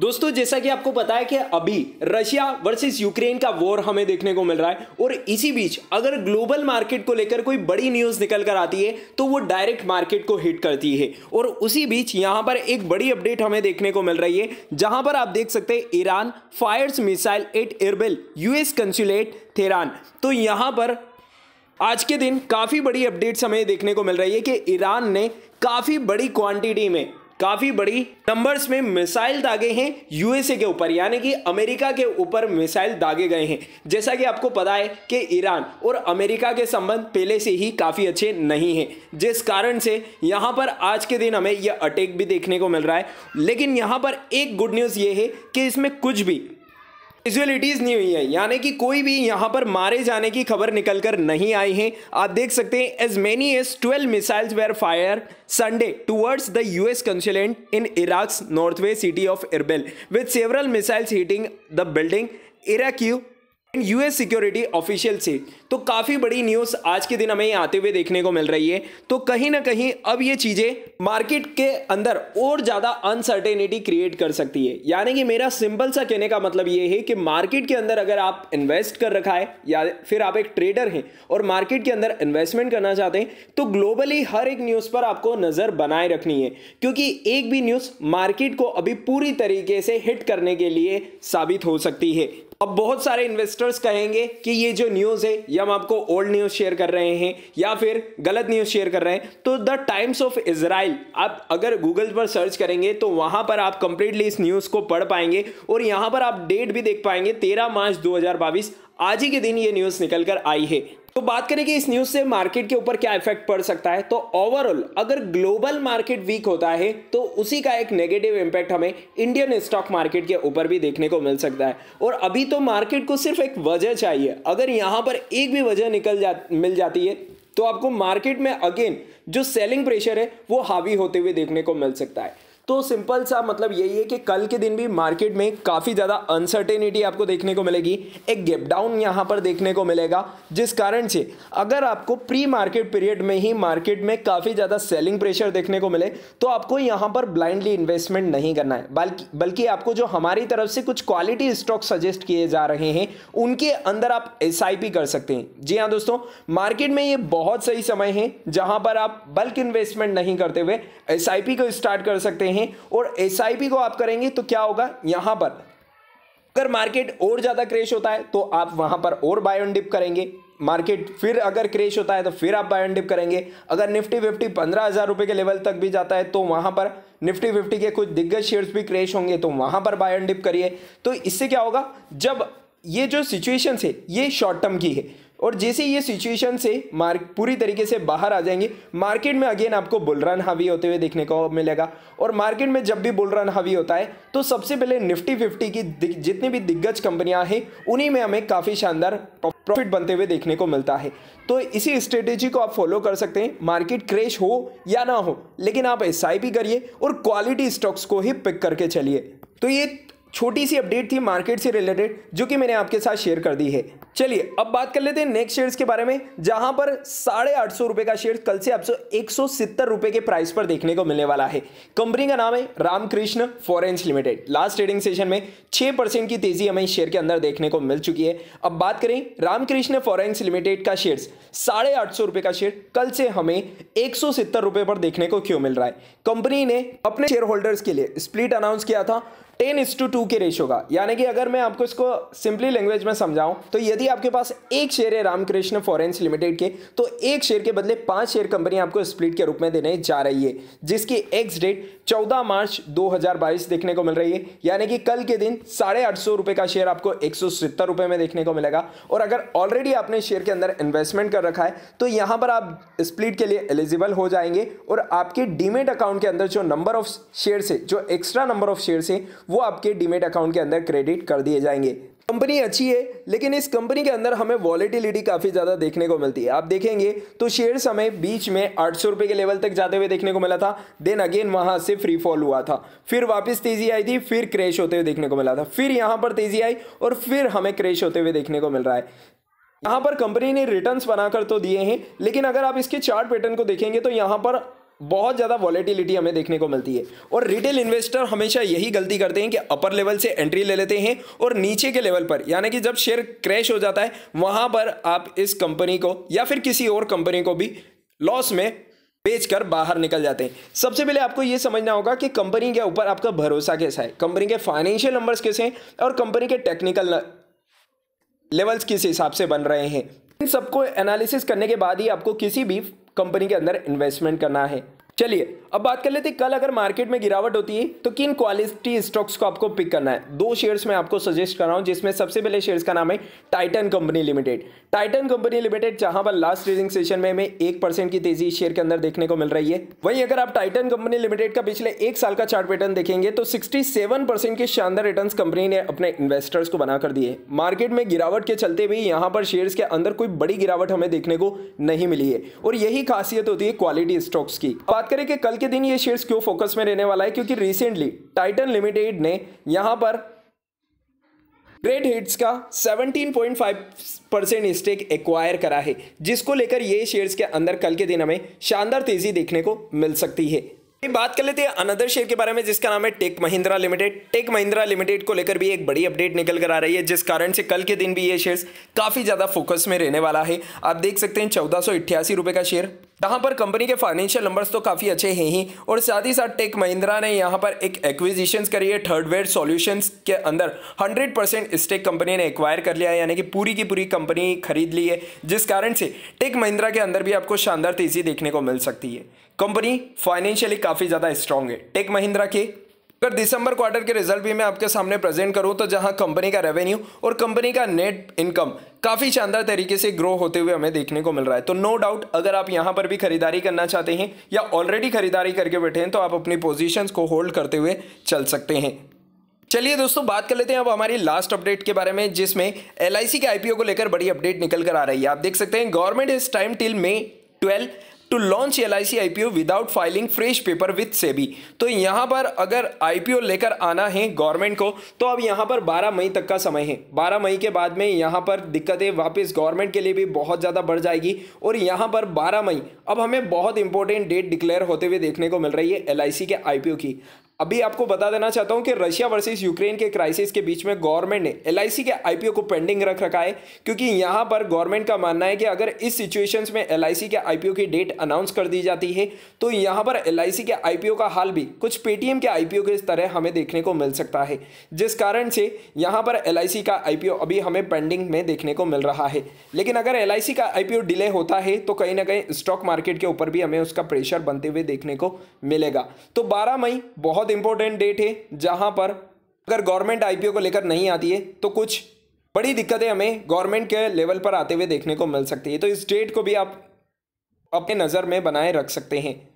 दोस्तों जैसा कि आपको पता है कि अभी रशिया वर्सेस यूक्रेन का वॉर हमें देखने को मिल रहा है और इसी बीच अगर ग्लोबल मार्केट को लेकर कोई बड़ी न्यूज़ निकल कर आती है तो वो डायरेक्ट मार्केट को हिट करती है और उसी बीच यहाँ पर एक बड़ी अपडेट हमें देखने को मिल रही है जहाँ पर आप देख सकते हैं Iran fires missile at Erbil US consulate Tehran तो यहाँ पर आज के दिन काफ़ी बड़ी अपडेट्स हमें देखने को मिल रही है कि ईरान ने काफ़ी बड़ी क्वांटिटी में काफी बड़ी नंबर्स में मिसाइल दागे हैं यूएसए के ऊपर यानी कि अमेरिका के ऊपर मिसाइल दागे गए हैं जैसा कि आपको पता है कि ईरान और अमेरिका के संबंध पहले से ही काफी अच्छे नहीं हैं जिस कारण से यहाँ पर आज के दिन हमें यह अटैक भी देखने को मिल रहा है लेकिन यहाँ पर एक गुड न्यूज़ ये है कि इसमें कुछ भी कैजुअलिटीज़ नहीं हुई है यानी कि कोई भी यहाँ पर मारे जाने की खबर निकल कर नहीं आई है आप देख सकते हैं as many as twelve missiles were fired Sunday towards the US consulate in Iraq's northern city of Erbil with several missiles hitting the building Iraqi and US security official से तो काफ़ी बड़ी न्यूज़ आज के दिन हमें आते हुए देखने को मिल रही है तो कहीं ना कहीं अब ये चीज़ें मार्केट के अंदर और ज़्यादा अनसर्टेनिटी क्रिएट कर सकती है यानी कि मेरा सिंपल सा कहने का मतलब ये है कि मार्केट के अंदर अगर आप इन्वेस्ट कर रखा है या फिर आप एक ट्रेडर हैं और मार्केट के अंदर इन्वेस्टमेंट करना चाहते हैं तो ग्लोबली हर एक न्यूज़ पर आपको नज़र बनाए रखनी है क्योंकि एक भी न्यूज़ मार्केट को अभी पूरी तरीके से हिट करने के लिए साबित हो सकती है अब बहुत सारे इन्वेस्टर्स कहेंगे कि ये जो न्यूज़ है ये हम आपको ओल्ड न्यूज़ शेयर कर रहे हैं या फिर गलत न्यूज़ शेयर कर रहे हैं तो द टाइम्स ऑफ इसराइल आप अगर गूगल पर सर्च करेंगे तो वहाँ पर आप कंप्लीटली इस न्यूज़ को पढ़ पाएंगे और यहाँ पर आप डेट भी देख पाएंगे तेरह मार्च दो आज ही के दिन ये न्यूज़ निकल कर आई है तो बात करें कि इस न्यूज से मार्केट के ऊपर क्या इफेक्ट पड़ सकता है तो ओवरऑल अगर ग्लोबल मार्केट वीक होता है तो उसी का एक नेगेटिव इंपैक्ट हमें इंडियन स्टॉक मार्केट के ऊपर भी देखने को मिल सकता है और अभी तो मार्केट को सिर्फ एक वजह चाहिए अगर यहाँ पर एक भी वजह निकल जा मिल जाती है तो आपको मार्केट में अगेन जो सेलिंग प्रेशर है वो हावी होते हुए देखने को मिल सकता है तो सिंपल सा मतलब यही है कि कल के दिन भी मार्केट में काफ़ी ज़्यादा अनसर्टेनिटी आपको देखने को मिलेगी एक गैप डाउन यहाँ पर देखने को मिलेगा जिस कारण से अगर आपको प्री मार्केट पीरियड में ही मार्केट में काफ़ी ज़्यादा सेलिंग प्रेशर देखने को मिले तो आपको यहाँ पर ब्लाइंडली इन्वेस्टमेंट नहीं करना है बल्कि बल्कि आपको जो हमारी तरफ से कुछ क्वालिटी स्टॉक सजेस्ट किए जा रहे हैं उनके अंदर आप एस कर सकते हैं जी हाँ दोस्तों मार्केट में ये बहुत सही समय है जहाँ पर आप बल्क इन्वेस्टमेंट नहीं करते हुए एस को स्टार्ट कर सकते हैं हैं और एस को आप करेंगे तो क्या होगा यहां पर अगर मार्केट और ज़्यादा क्रेश होता है तो आप वहां पर और बाय ऑन डिप करेंगे मार्केट फिर अगर क्रेश होता है तो फिर आप बाय ऑन डिप करेंगे अगर निफ्टी फिफ्टी पंद्रह हज़ार रुपए के लेवल तक भी जाता है तो वहां पर निफ्टी फिफ्टी के कुछ दिग्गज शेयर्स भी क्रेश होंगे तो वहां पर बाय ऑन डिप करिए तो इससे क्या होगा जब ये जो सिचुएशन है ये शॉर्ट टर्म की है और जैसे ये सिचुएशन से मार्क पूरी तरीके से बाहर आ जाएंगे मार्केट में अगेन आपको बुलरन हावी होते हुए देखने को मिलेगा और मार्केट में जब भी बुलरन हावी होता है तो सबसे पहले निफ्टी फिफ्टी की जितनी भी दिग्गज कंपनियां हैं उन्हीं में हमें काफ़ी शानदार प्रॉफिट बनते हुए देखने को मिलता है तो इसी स्ट्रेटेजी को आप फॉलो कर सकते हैं मार्केट क्रेश हो या ना हो लेकिन आप एस करिए और क्वालिटी स्टॉक्स को ही पिक करके चलिए तो ये छोटी सी अपडेट थी मार्केट से रिलेटेड जो कि मैंने आपके साथ शेयर कर दी है चलिए अब बात कर लेते हैं नेक्स्ट शेयर्स के बारे में जहां पर साढ़े आठ सौ रुपए का शेयर कल से आपको एक सौ सत्तर रुपए के प्राइस पर देखने को मिलने वाला है कंपनी का नाम है Ramkrishna forgings limited last trading session में छह परसेंट की तेजी हमें शेयर के अंदर देखने को मिल चुकी है अब बात करें रामकृष्ण फॉरेंस लिमिटेड का शेयर साढ़े आठ सौ रुपए का शेयर कल से हमें एक सौ सत्तर रुपए पर देखने को क्यों मिल रहा है कंपनी ने अपने शेयर होल्डर्स के लिए स्प्लिट अनाउंस किया था टेन इज टू टू के रेशो का यानी कि अगर मैं आपको इसको सिंपली लैंग्वेज में समझाऊं तो यदि आपके पास एक शेयर है रामकृष्ण फॉरेंस लिमिटेड के तो एक शेयर के बदले पांच शेयर कंपनी आपको स्प्लिट के रूप में देने जा रही है जिसकी एक्स डेट 14 मार्च 2022 देखने को मिल रही है यानी कि कल के दिन साढ़े आठ सौ रुपये का शेयर आपको एक सौ सत्तर रुपये में देखने को मिलेगा और अगर ऑलरेडी आपने शेयर के अंदर इन्वेस्टमेंट कर रखा है तो यहाँ पर आप स्प्लिट के लिए एलिजिबल हो जाएंगे और आपके डीमेट अकाउंट के अंदर जो नंबर ऑफ शेयर है जो एक्स्ट्रा नंबर ऑफ शेयर है वो आपके डीमेट अकाउंट के अंदर क्रेडिट कर दिए जाएंगे कंपनी अच्छी है लेकिन इस कंपनी के अंदर हमें वॉलिटिलिटी काफ़ी ज़्यादा देखने को मिलती है आप देखेंगे तो शेयर हमें बीच में आठ सौ के लेवल तक जाते हुए देखने को मिला था देन अगेन वहाँ से फ्री फॉल हुआ था फिर वापस तेज़ी आई थी फिर क्रैश होते हुए देखने को मिला था फिर यहाँ पर तेज़ी आई और फिर हमें क्रैश होते हुए देखने को मिल रहा है यहाँ पर कंपनी ने रिटर्न्स बनाकर तो दिए हैं लेकिन अगर आप इसके चार्ट पैटर्न को देखेंगे तो यहाँ पर बहुत ज़्यादा वॉलेटिलिटी हमें देखने को मिलती है और रिटेल इन्वेस्टर हमेशा यही गलती करते हैं कि अपर लेवल से एंट्री ले लेते हैं और नीचे के लेवल पर यानी कि जब शेयर क्रैश हो जाता है वहाँ पर आप इस कंपनी को या फिर किसी और कंपनी को भी लॉस में बेचकर बाहर निकल जाते हैं सबसे पहले आपको यह समझना होगा कि कंपनी के ऊपर आपका भरोसा कैसा है कंपनी के फाइनेंशियल नंबर्स कैसे हैं और कंपनी के टेक्निकल लेवल्स किस हिसाब से बन रहे हैं इन सबको एनालिसिस करने के बाद ही आपको किसी भी कंपनी के अंदर इन्वेस्टमेंट करना है चलिए अब बात कर लेते कल अगर मार्केट में गिरावट होती है तो किन क्वालिटी स्टॉक्स को आपको पिक करना है दो शेयर्स मैं आपको सजेस्ट कर रहा हूं जिसमें सबसे पहले शेयर्स का नाम है Titan company limited Titan company limited जहां पर लास्ट ट्रेडिंग सेशन में हमें एक परसेंट की तेजी शेयर के अंदर देखने को मिल रही है वहीं अगर आप टाइटन कंपनी लिमिटेड का पिछले एक साल का चार्ट पैटर्न देखेंगे तो सिक्सटी सेवन परसेंट के शानदार रिटर्न कंपनी ने अपने इन्वेस्टर्स को बनाकर दिए मार्केट में गिरावट के चलते भी यहाँ पर शेयर्स के अंदर कोई बड़ी गिरावट हमें देखने को नहीं मिली है और यही खासियत होती है क्वालिटी स्टॉक्स की बात करें कि कल के दिन ये शेयर्स क्यों फोकस में रहने वाला है क्योंकि रिसेंटली टाइटन लिमिटेड ने यहाँ पर ग्रेट हिट्स का 17.5 परसेंट स्टेक एक्वायर करा है जिसको लेकर ये शेयर्स के अंदर कल के दिन हमें शानदार तेजी देखने को मिल सकती है बात कर लेते हैं अनदर शेयर के बारे में जिसका नाम है Tech Mahindra limited Tech Mahindra limited को लेकर भी एक बड़ी अपडेट निकल कर आ रही है जिस कारण से कल के दिन भी ये शेयर्स काफ़ी ज़्यादा फोकस में रहने वाला है आप देख सकते हैं चौदह सौ का शेयर जहाँ पर कंपनी के फाइनेंशियल नंबर्स तो काफ़ी अच्छे हैं ही और साथ ही साथ टेक महिंद्रा ने यहाँ पर एक एक्विजिशन करी है वेयर सॉल्यूशंस के अंदर 100 परसेंट स्टेक कंपनी ने एक्वायर कर लिया है यानी कि पूरी की पूरी कंपनी खरीद ली है जिस कारण से टेक महिंद्रा के अंदर भी आपको शानदार तेज़ी देखने को मिल सकती है कंपनी फाइनेंशियली काफ़ी ज़्यादा स्ट्रांग है टेक महिंद्रा के अगर दिसंबर क्वार्टर के रिजल्ट भी मैं आपके सामने प्रेजेंट करूं तो जहां कंपनी का रेवेन्यू और कंपनी का नेट इनकम काफ़ी शानदार तरीके से ग्रो होते हुए हमें देखने को मिल रहा है तो नो डाउट अगर आप यहां पर भी खरीदारी करना चाहते हैं या ऑलरेडी खरीदारी करके बैठे हैं तो आप अपनी पोजिशन को होल्ड करते हुए चल सकते हैं चलिए दोस्तों बात कर लेते हैं अब हमारी लास्ट अपडेट के बारे में जिसमें एल के आईपीओ को लेकर बड़ी अपडेट निकल कर आ रही है आप देख सकते हैं गवर्नमेंट इस time till May twelve to launch L I C I P O without filing fresh paper with SEBI तो यहाँ पर अगर आई पी ओ लेकर आना है गवर्नमेंट को तो अब यहाँ पर बारह मई तक का समय है बारह मई के बाद में यहाँ पर दिक्कतें वापस गवर्नमेंट के लिए भी बहुत ज़्यादा बढ़ जाएगी और यहाँ पर बारह मई अब हमें बहुत इंपॉर्टेंट डेट डिक्लेयर होते हुए देखने को मिल रही है एल आई सी के आई पी ओ की अभी आपको बता देना चाहता हूं कि रशिया वर्सेस यूक्रेन के क्राइसिस के बीच में गवर्नमेंट ने एल के आईपीओ को पेंडिंग रख रखा है क्योंकि यहां पर गवर्नमेंट का मानना है कि अगर इस सिचुएशन में एल के आईपीओ की डेट अनाउंस कर दी जाती है तो यहां पर एल के आईपीओ का हाल भी कुछ पेटीएम के आईपीओ के तरह हमें देखने को मिल सकता है जिस कारण से यहां पर एल का आईपीओ अभी हमें पेंडिंग में देखने को मिल रहा है लेकिन अगर एल का आईपीओ डिले होता है तो कहीं ना कहीं स्टॉक मार्केट के ऊपर भी हमें उसका प्रेशर बनते हुए देखने को मिलेगा तो बारह मई बहुत बहुत इंपॉर्टेंट डेट है जहां पर अगर गवर्नमेंट आईपीओ को लेकर नहीं आती है तो कुछ बड़ी दिक्कतें हमें गवर्नमेंट के लेवल पर आते हुए देखने को मिल सकती है तो इस डेट को भी आप अपने नज़र में बनाए रख सकते हैं